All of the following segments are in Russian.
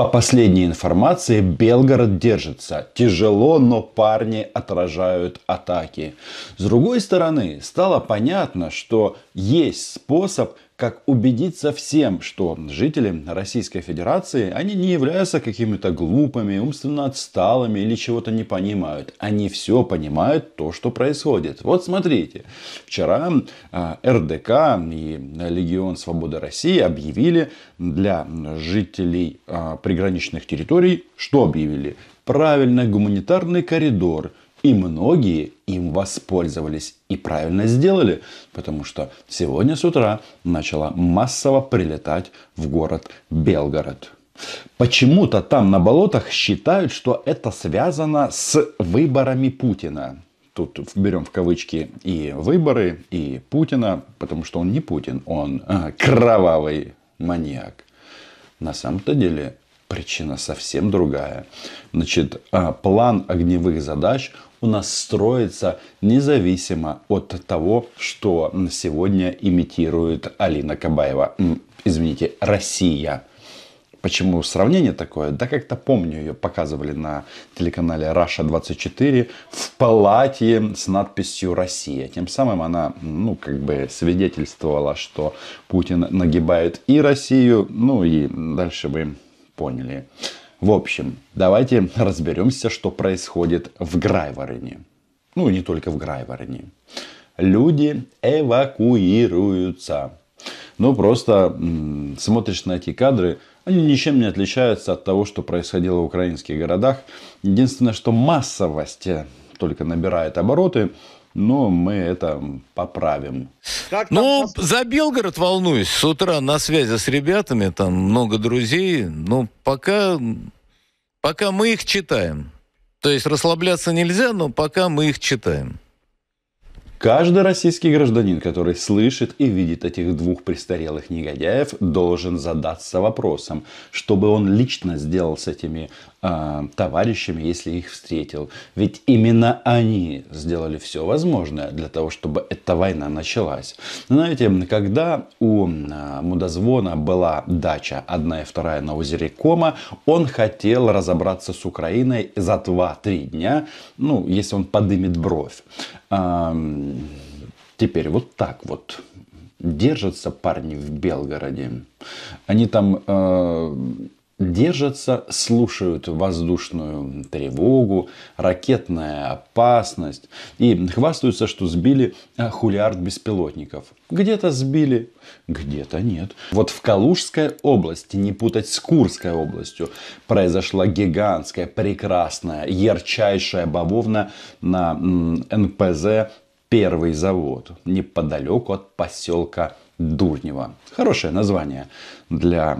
По последней информации, Белгород держится. Тяжело, но парни отражают атаки. С другой стороны, стало понятно, что есть способ – как убедиться всем, что жители Российской Федерации, они не являются какими-то глупыми, умственно отсталыми или чего-то не понимают. Они все понимают то, что происходит. Вот смотрите, вчера э, РДК и Легион Свободы России объявили для жителей э, приграничных территорий, что объявили? Правильно, гуманитарный коридор – и многие им воспользовались и правильно сделали, потому что сегодня с утра начала массово прилетать в город Белгород. Почему-то там на болотах считают, что это связано с выборами Путина. Тут берем в кавычки и выборы, и Путина, потому что он не Путин, он а, кровавый маньяк. На самом-то деле причина совсем другая. Значит, а, план огневых задач у нас строится независимо от того, что сегодня имитирует Алина Кабаева. Извините, Россия. Почему сравнение такое? Да как-то помню, ее показывали на телеканале Russia 24 в палате с надписью «Россия». Тем самым она, ну, как бы свидетельствовала, что Путин нагибает и Россию, ну, и дальше вы поняли. В общем, давайте разберемся, что происходит в Грайвороне. Ну и не только в Грайвороне. Люди эвакуируются. Ну просто м -м, смотришь на эти кадры, они ничем не отличаются от того, что происходило в украинских городах. Единственное, что массовость только набирает обороты, но мы это поправим. Как ну, вас... за Белгород волнуюсь. С утра на связи с ребятами, там много друзей. Но ну, пока, пока мы их читаем. То есть расслабляться нельзя, но пока мы их читаем. Каждый российский гражданин, который слышит и видит этих двух престарелых негодяев, должен задаться вопросом, чтобы он лично сделал с этими э, товарищами, если их встретил. Ведь именно они сделали все возможное для того, чтобы эта война началась. Ну, знаете, когда у э, Мудозвона была дача, одна и вторая на озере Кома, он хотел разобраться с Украиной за 2-3 дня, ну, если он подымет бровь теперь вот так вот держатся парни в Белгороде. Они там э, держатся, слушают воздушную тревогу, ракетная опасность и хвастаются, что сбили э, хулиард беспилотников. Где-то сбили, где-то нет. Вот в Калужской области, не путать с Курской областью, произошла гигантская, прекрасная, ярчайшая бавовна на НПЗ «Первый завод» неподалеку от поселка Дурнева. Хорошее название для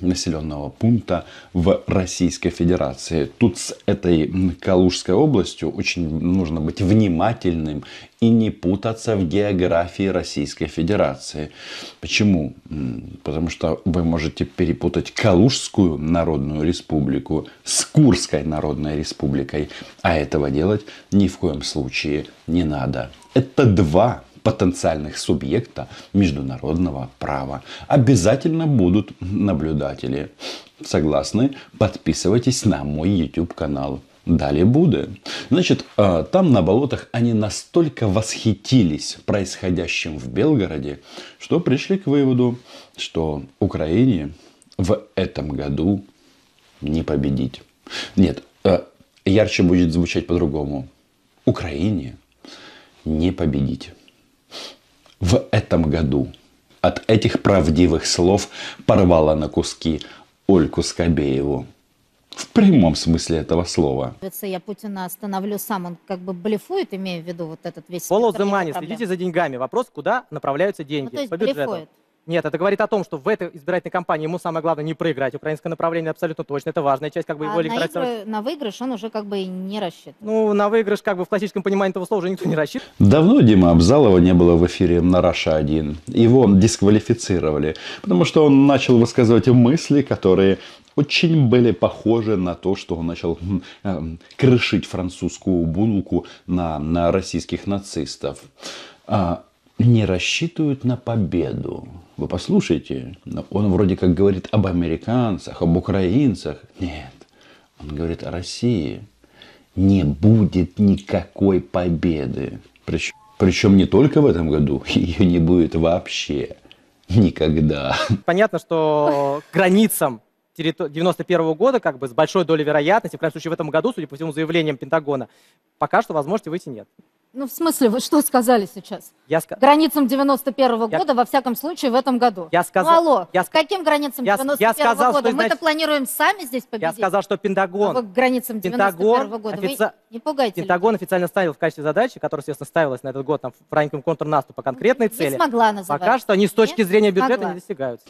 населенного пункта в Российской Федерации. Тут с этой Калужской областью очень нужно быть внимательным и не путаться в географии Российской Федерации. Почему? Потому что вы можете перепутать Калужскую Народную Республику с Курской Народной Республикой, а этого делать ни в коем случае не надо. Это два потенциальных субъекта международного права. Обязательно будут наблюдатели. Согласны? Подписывайтесь на мой YouTube канал. Далее Будды. Значит, э, там на болотах они настолько восхитились происходящим в Белгороде, что пришли к выводу, что Украине в этом году не победить. Нет, э, ярче будет звучать по-другому. Украине не победить в этом году. От этих правдивых слов порвала на куски Ольку Скобееву. В прямом смысле этого слова. Я Путина остановлю сам, он как бы блефует, имея в виду вот этот весь... Follow the money, следите за деньгами. Вопрос, куда направляются деньги ну, то есть по бюджету. Блефует. Нет, это говорит о том, что в этой избирательной кампании ему самое главное не проиграть. Украинское направление абсолютно точно, это важная часть как бы а его электората. На, игры, на выигрыш он уже как бы не рассчитывает. Ну, на выигрыш как бы в классическом понимании этого слова уже никто не рассчитывает. Давно Дима Абзалова не было в эфире на Раша-1. Его дисквалифицировали, потому что он начал высказывать мысли, которые очень были похожи на то, что он начал эм, крышить французскую булку на, на российских нацистов. А, не рассчитывают на победу. Вы послушайте, он вроде как говорит об американцах, об украинцах. Нет, он говорит о России. Не будет никакой победы. Причем, причем не только в этом году, ее не будет вообще. Никогда. Понятно, что границам 91 -го года, как бы с большой долей вероятности, в крайнем случае в этом году, судя по всему заявлениям Пентагона, пока что возможности выйти нет. Ну, в смысле, вы что сказали сейчас? Я ска... Границам 91-го я... года, во всяком случае, в этом году. Я сказал... Ну, алло, я... каким границам 91-го я сказал, года? Мы-то значит... планируем сами здесь победить. Я сказал, что Пентагон... А границам 91-го года. Офици... Вы не пугайте. Пентагон людей. официально ставил в качестве задачи, которая, естественно, ставилась на этот год там, в рамках контрнаступа конкретной не цели. Не смогла называть. Пока что они с точки не зрения бюджета смогла. не достигаются.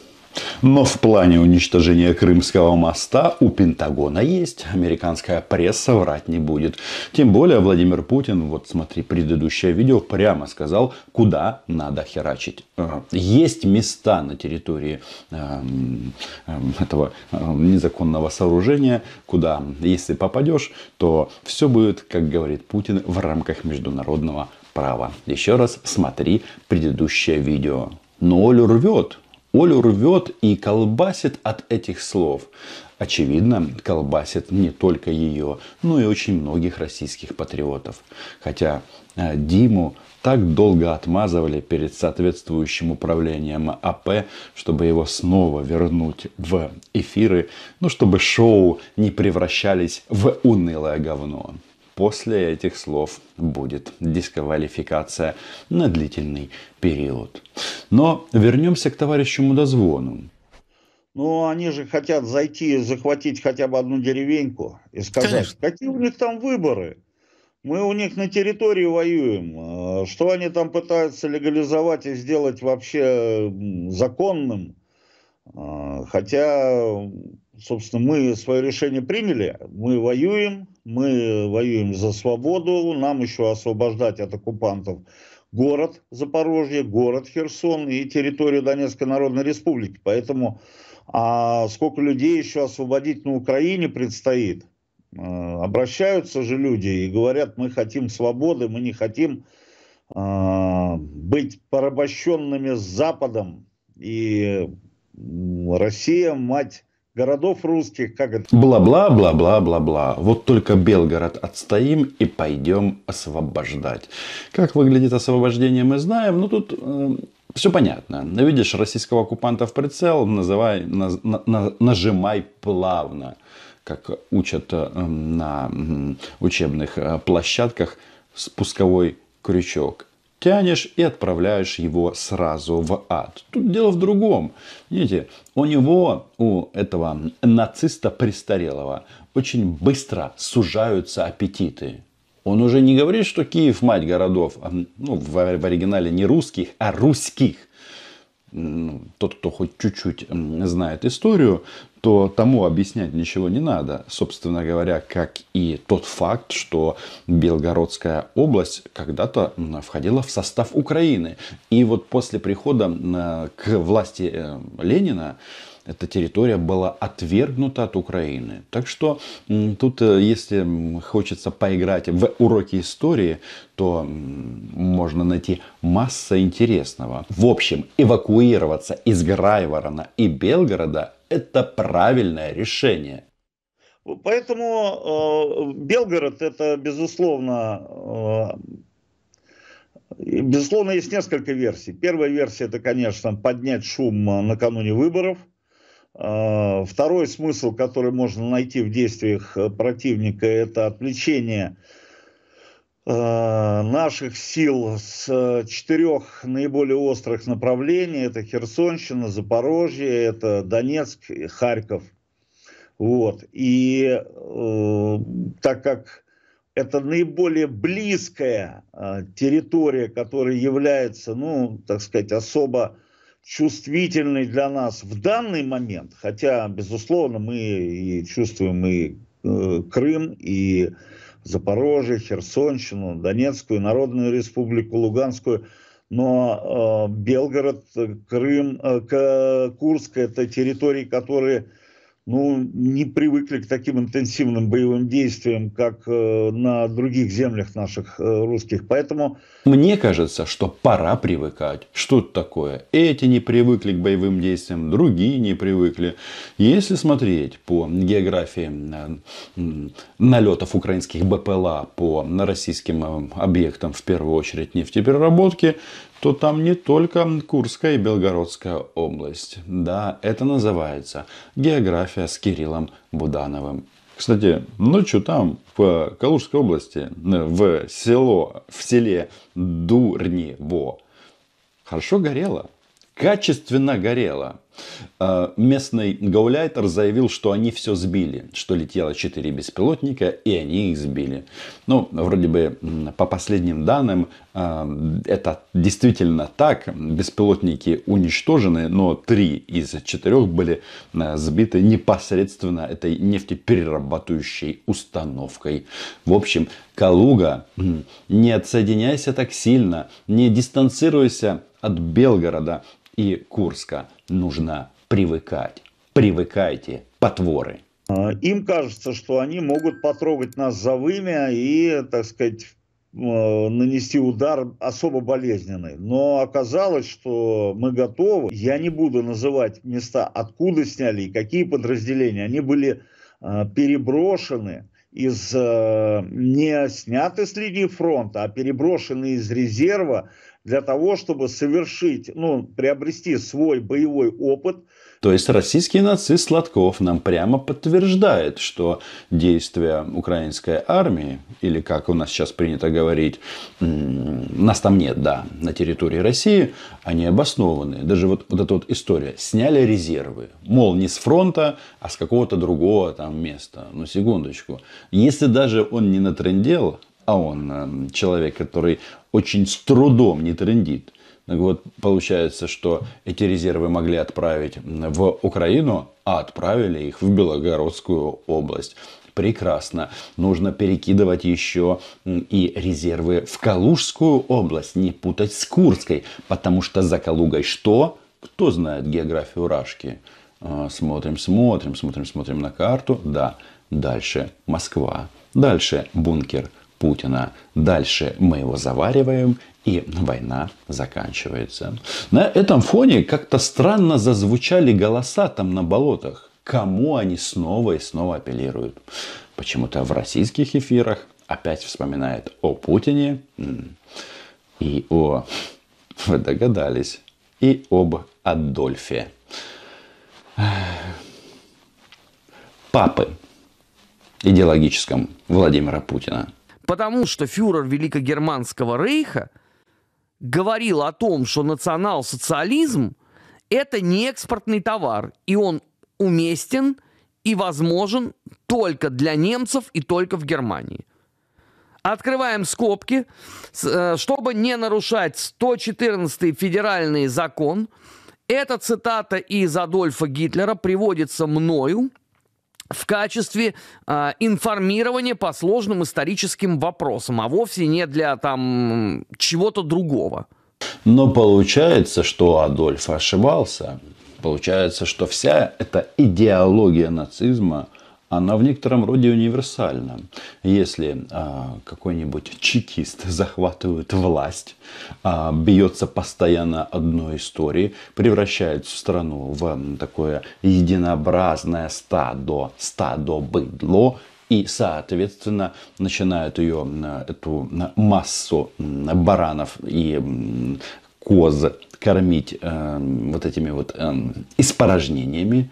Но в плане уничтожения Крымского моста у Пентагона есть. Американская пресса врать не будет. Тем более Владимир Путин, вот смотри, предыдущее видео прямо сказал, куда надо херачить. Есть места на территории эм, эм, этого эм, незаконного сооружения, куда, если попадешь, то все будет, как говорит Путин, в рамках международного права. Еще раз смотри предыдущее видео. Но Олю рвет, Олю рвет и колбасит от этих слов очевидно, колбасит не только ее, но и очень многих российских патриотов. Хотя э, Диму так долго отмазывали перед соответствующим управлением АП, чтобы его снова вернуть в эфиры, ну, чтобы шоу не превращались в унылое говно. После этих слов будет дисквалификация на длительный период. Но вернемся к товарищу Мудозвону. Ну, они же хотят зайти, захватить хотя бы одну деревеньку и сказать, Конечно. какие у них там выборы. Мы у них на территории воюем. А, что они там пытаются легализовать и сделать вообще законным? А, хотя, собственно, мы свое решение приняли. Мы воюем, мы воюем за свободу. Нам еще освобождать от оккупантов город Запорожье, город Херсон и территорию Донецкой Народной Республики. Поэтому а сколько людей еще освободить на Украине предстоит? Э, обращаются же люди и говорят, мы хотим свободы, мы не хотим э, быть порабощенными с Западом. И Россия, мать городов русских, как это... Бла-бла-бла-бла-бла-бла. Вот только Белгород отстоим и пойдем освобождать. Как выглядит освобождение, мы знаем. Но тут эм, все понятно. Видишь российского оккупанта в прицел, называй, на, на, нажимай плавно, как учат э, на учебных э, площадках спусковой крючок. Тянешь и отправляешь его сразу в ад. Тут дело в другом. Видите, у него, у этого нациста престарелого, очень быстро сужаются аппетиты. Он уже не говорит, что Киев мать городов, а, ну, в, в оригинале не русских, а русских. Ну, тот, кто хоть чуть-чуть знает историю, то тому объяснять ничего не надо. Собственно говоря, как и тот факт, что Белгородская область когда-то входила в состав Украины. И вот после прихода к власти э, Ленина эта территория была отвергнута от Украины. Так что тут, э, если хочется поиграть в уроки истории, то можно найти масса интересного. В общем, эвакуироваться из Грайворона и Белгорода – это правильное решение. Поэтому э, Белгород это безусловно э, Безусловно, есть несколько версий. Первая версия это, конечно, поднять шум э, накануне выборов – а, второй смысл, который можно найти в действиях э, противника, это отвлечение а, наших сил с э, четырех наиболее острых направлений. Это Херсонщина, Запорожье, это Донецк, и Харьков. Вот. И э, так как это наиболее близкая э, территория, которая является, ну, так сказать, особо чувствительный для нас в данный момент, хотя, безусловно, мы и чувствуем и э, Крым, и Запорожье, Херсонщину, Донецкую, Народную Республику, Луганскую, но э, Белгород, Крым, э, Курск – это территории, которые ну, не привыкли к таким интенсивным боевым действиям, как э, на других землях наших э, русских. Поэтому... Мне кажется, что пора привыкать. Что это такое? Эти не привыкли к боевым действиям, другие не привыкли. Если смотреть по географии налетов украинских БПЛА по российским э, объектам, в первую очередь нефтепереработки, то там не только Курская и Белгородская область. Да, это называется география с Кириллом Будановым. Кстати, ночью там, в Калужской области, в, село, в селе Дурнево, хорошо горело. Качественно горело. Э, местный гауляйтер заявил, что они все сбили, что летело 4 беспилотника, и они их сбили. Ну, вроде бы, по последним данным, э, это действительно так. Беспилотники уничтожены, но 3 из 4 были э, сбиты непосредственно этой нефтеперерабатывающей установкой. В общем, Калуга, не отсоединяйся так сильно, не дистанцируйся от Белгорода, и Курска нужно привыкать. Привыкайте, потворы. А, им кажется, что они могут потрогать нас за вымя и, так сказать, э, нанести удар особо болезненный. Но оказалось, что мы готовы. Я не буду называть места, откуда сняли и какие подразделения. Они были э, переброшены из э, не сняты с линии фронта, а переброшены из резерва для того, чтобы совершить, ну, приобрести свой боевой опыт. То есть российский нацист Сладков нам прямо подтверждает, что действия украинской армии, или как у нас сейчас принято говорить, нас там нет, да, на территории России, они обоснованы. Даже вот, вот эта вот история. Сняли резервы. Мол, не с фронта, а с какого-то другого там места. Ну, секундочку. Если даже он не натрендел, а он э, человек, который очень с трудом не трендит. Так вот, получается, что эти резервы могли отправить в Украину, а отправили их в Белогородскую область. Прекрасно. Нужно перекидывать еще и резервы в Калужскую область, не путать с Курской, потому что за Калугой что? Кто знает географию Рашки? А, смотрим, смотрим, смотрим, смотрим на карту. Да. Дальше Москва. Дальше бункер Путина. Дальше мы его завариваем, и война заканчивается. На этом фоне как-то странно зазвучали голоса там на болотах. Кому они снова и снова апеллируют? Почему-то в российских эфирах опять вспоминает о Путине и о... Вы догадались. И об Адольфе. Папы идеологическом Владимира Путина. Потому что фюрер Великогерманского рейха говорил о том, что национал-социализм – это не экспортный товар, и он уместен и возможен только для немцев и только в Германии. Открываем скобки. Э, чтобы не нарушать 114 федеральный закон, эта цитата из Адольфа Гитлера приводится мною в качестве э, информирования по сложным историческим вопросам, а вовсе не для там чего-то другого. Но получается, что Адольф ошибался. Получается, что вся эта идеология нацизма – она в некотором роде универсальна. Если а, какой-нибудь чекист захватывает власть, а, бьется постоянно одной историей, превращает страну в такое единообразное стадо, стадо быдло, и, соответственно, начинают ее, эту массу баранов и коз кормить э, вот этими вот э, испорожнениями,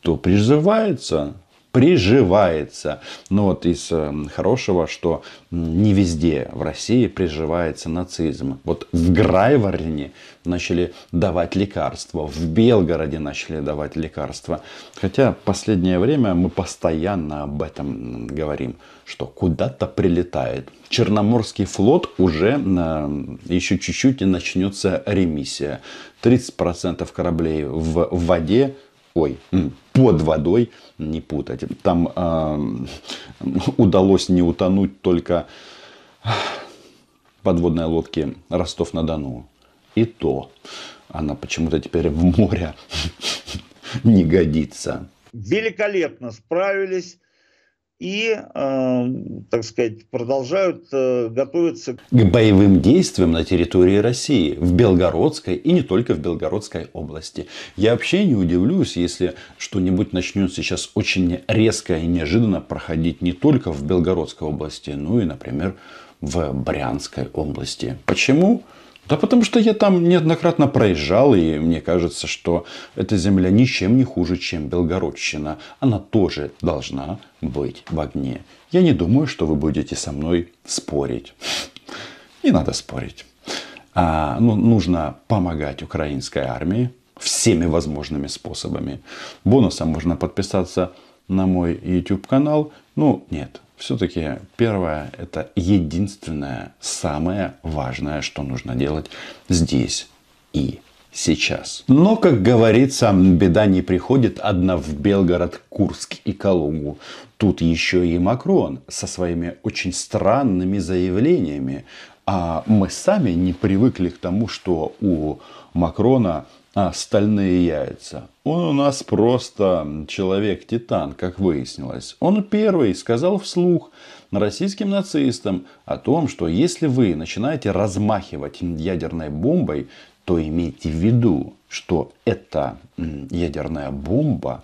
то призывается приживается. Но вот из э, хорошего, что не везде в России приживается нацизм. Вот в Грайворне начали давать лекарства, в Белгороде начали давать лекарства. Хотя в последнее время мы постоянно об этом говорим, что куда-то прилетает. Черноморский флот уже еще чуть-чуть и начнется ремиссия. 30% кораблей в воде, ой, под водой не путать. Там э, удалось не утонуть только подводной лодки Ростов-на-Дону. И то она почему-то теперь в море не годится. Великолепно справились и, э, так сказать, продолжают э, готовиться к боевым действиям на территории России, в Белгородской и не только в Белгородской области. Я вообще не удивлюсь, если что-нибудь начнет сейчас очень резко и неожиданно проходить не только в Белгородской области, но и, например, в Брянской области. Почему? Да потому что я там неоднократно проезжал, и мне кажется, что эта земля ничем не хуже, чем Белгородщина. Она тоже должна быть в огне. Я не думаю, что вы будете со мной спорить. Не надо спорить. А, ну, нужно помогать украинской армии всеми возможными способами. Бонусом можно подписаться на мой YouTube канал. Ну, нет, все-таки первое – это единственное, самое важное, что нужно делать здесь и сейчас. Но, как говорится, беда не приходит одна в Белгород, Курск и Калугу. Тут еще и Макрон со своими очень странными заявлениями. А мы сами не привыкли к тому, что у Макрона а, стальные яйца. Он у нас просто человек-титан, как выяснилось. Он первый сказал вслух российским нацистам о том, что если вы начинаете размахивать ядерной бомбой, то имейте в виду, что эта ядерная бомба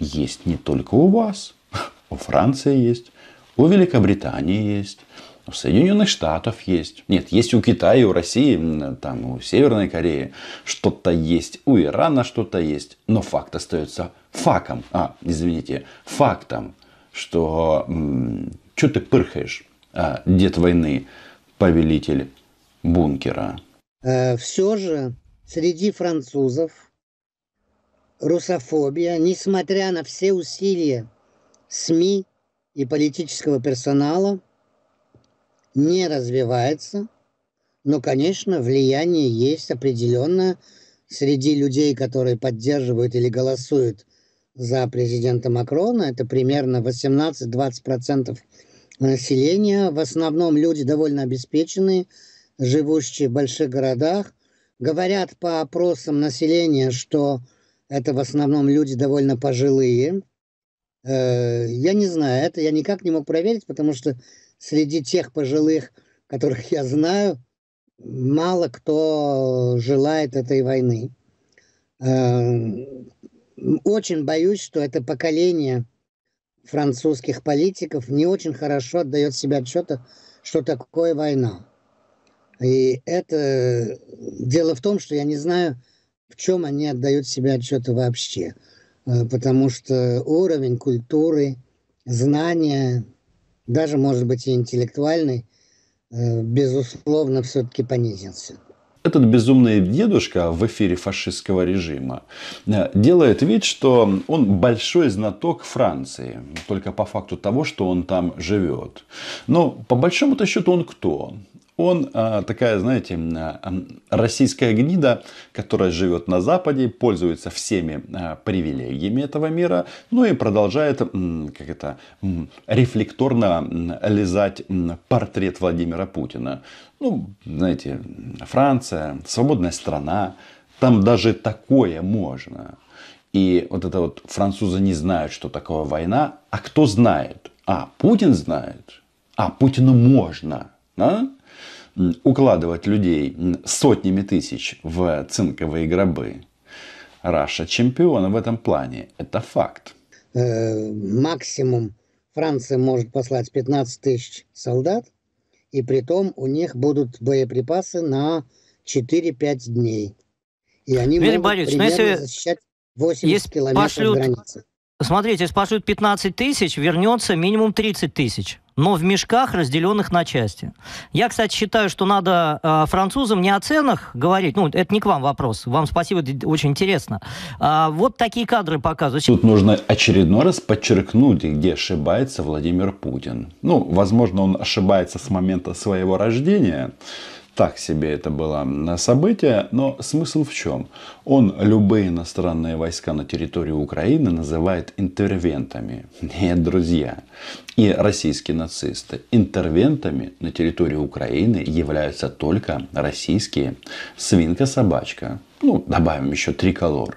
есть не только у вас. У Франции есть, у Великобритании есть, у Соединенных Штатов есть. Нет, есть у Китая, у России, там, у Северной Кореи. Что-то есть. У Ирана что-то есть. Но факт остается факом. А, извините, фактом, что... Что ты пырхаешь, а, дед войны, повелитель бункера? Э, все же среди французов русофобия, несмотря на все усилия СМИ и политического персонала – не развивается, но, конечно, влияние есть определенно среди людей, которые поддерживают или голосуют за президента Макрона. Это примерно 18-20% населения. В основном люди довольно обеспеченные, живущие в больших городах. Говорят по опросам населения, что это в основном люди довольно пожилые. Э, я не знаю, это я никак не мог проверить, потому что среди тех пожилых, которых я знаю, мало кто желает этой войны. Эм, очень боюсь, что это поколение французских политиков не очень хорошо отдает себе отчета, что такое война. И это дело в том, что я не знаю, в чем они отдают себе отчета вообще. Э, потому что уровень культуры, знания, даже, может быть, и интеллектуальный, э, безусловно, все-таки понизился. Этот безумный дедушка в эфире фашистского режима э, делает вид, что он большой знаток Франции, только по факту того, что он там живет. Но по большому-то счету он кто? Он а, такая, знаете, а, российская гнида, которая живет на Западе, пользуется всеми а, привилегиями этого мира, ну и продолжает, как это, рефлекторно лизать портрет Владимира Путина. Ну, знаете, Франция, свободная страна, там даже такое можно. И вот это вот французы не знают, что такое война. А кто знает? А, Путин знает. А, Путину можно. Да? укладывать людей сотнями тысяч в цинковые гробы. Раша чемпиона в этом плане. Это факт. Э, максимум Франция может послать 15 тысяч солдат, и при том у них будут боеприпасы на 4-5 дней. И они Дмитрий могут Борисович, ну, примерно если... защищать 80 если километров пошлют... границы. Смотрите, если пошлют 15 тысяч, вернется минимум 30 тысяч но в мешках, разделенных на части. Я, кстати, считаю, что надо э, французам не о ценах говорить, ну, это не к вам вопрос, вам спасибо, это очень интересно. А, вот такие кадры показывают. Тут нужно очередной раз подчеркнуть, где ошибается Владимир Путин. Ну, возможно, он ошибается с момента своего рождения, так себе это было событие, но смысл в чем? Он любые иностранные войска на территории Украины называет интервентами. Нет, друзья. И российские нацисты. Интервентами на территории Украины являются только российские свинка-собачка. Ну, добавим еще триколор.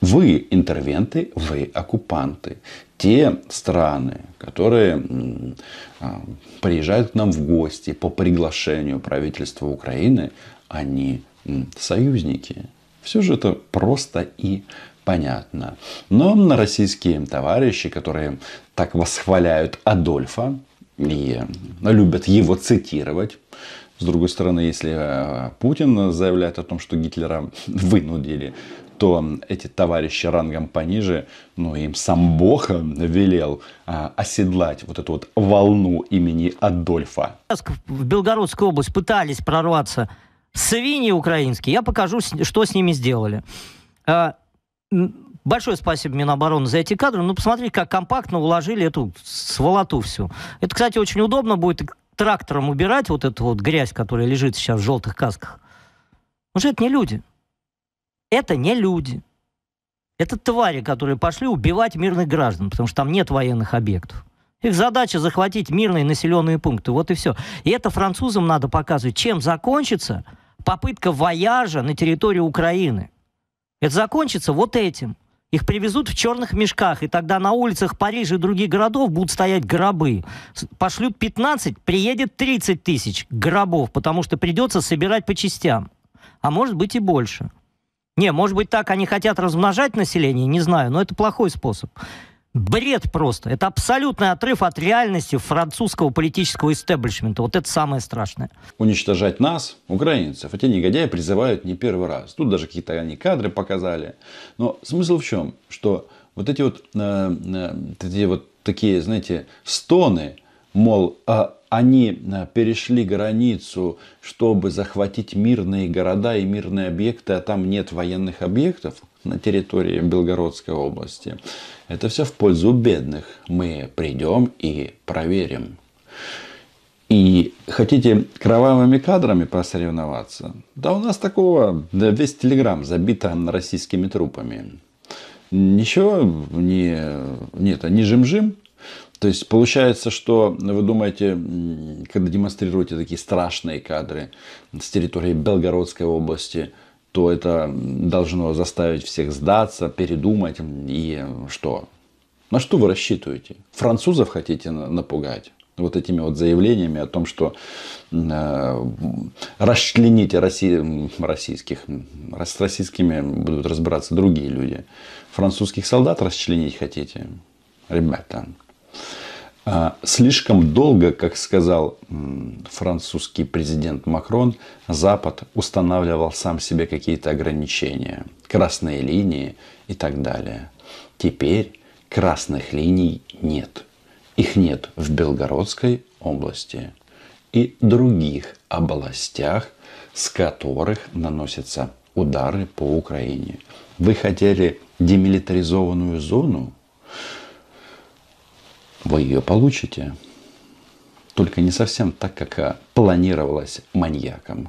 Вы интервенты, вы оккупанты те страны, которые а, приезжают к нам в гости по приглашению правительства Украины, они союзники. Все же это просто и понятно. Но на российские товарищи, которые так восхваляют Адольфа и любят его цитировать, с другой стороны, если а, Путин заявляет о том, что Гитлера вынудили то эти товарищи рангом пониже, ну им сам Бог э, велел а, оседлать вот эту вот волну имени Адольфа. В Белгородскую область пытались прорваться свиньи украинские. Я покажу, что с ними сделали. Э, большое спасибо Минобороны за эти кадры. Ну, посмотрите, как компактно уложили эту сволоту всю. Это, кстати, очень удобно будет трактором убирать вот эту вот грязь, которая лежит сейчас в желтых касках. Уже это не люди. Это не люди. Это твари, которые пошли убивать мирных граждан, потому что там нет военных объектов. Их задача захватить мирные населенные пункты. Вот и все. И это французам надо показывать, чем закончится попытка вояжа на территории Украины. Это закончится вот этим. Их привезут в черных мешках, и тогда на улицах Парижа и других городов будут стоять гробы. Пошлют 15, приедет 30 тысяч гробов, потому что придется собирать по частям. А может быть и больше. Не, может быть, так они хотят размножать население, не знаю, но это плохой способ. Бред просто. Это абсолютный отрыв от реальности французского политического истеблишмента. Вот это самое страшное. Уничтожать нас, украинцев, эти негодяи призывают не первый раз. Тут даже какие-то они кадры показали. Но смысл в чем? Что вот эти вот, э, э, эти вот такие, знаете, стоны мол, а, они а, перешли границу, чтобы захватить мирные города и мирные объекты, а там нет военных объектов на территории Белгородской области. Это все в пользу бедных. Мы придем и проверим. И хотите кровавыми кадрами посоревноваться? Да у нас такого да весь телеграм забит российскими трупами. Ничего не... Нет, они жим-жим, то есть получается, что вы думаете, когда демонстрируете такие страшные кадры с территории Белгородской области, то это должно заставить всех сдаться, передумать и что? На что вы рассчитываете? Французов хотите напугать? вот этими вот заявлениями о том, что э, расчлените Росси, российских, с российскими будут разбираться другие люди. Французских солдат расчленить хотите? Ребята, а, слишком долго, как сказал французский президент Макрон, Запад устанавливал сам себе какие-то ограничения, красные линии и так далее. Теперь красных линий нет. Их нет в Белгородской области и других областях, с которых наносятся удары по Украине. Вы хотели демилитаризованную зону? Вы ее получите, только не совсем так, как а, планировалось маньяком.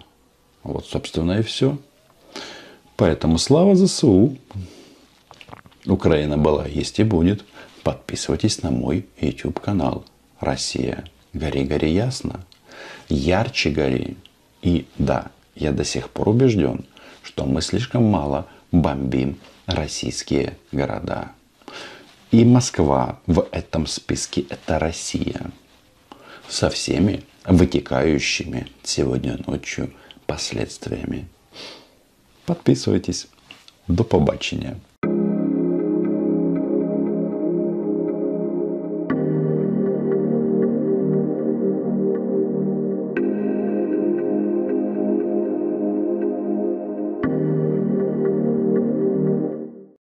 Вот, собственно, и все. Поэтому слава ЗСУ. Украина была, есть и будет. Подписывайтесь на мой YouTube канал. Россия. Гори, гори ясно. Ярче гори. И да, я до сих пор убежден, что мы слишком мало бомбим российские города. И Москва в этом списке – это Россия. Со всеми вытекающими сегодня ночью последствиями. Подписывайтесь. До побачення.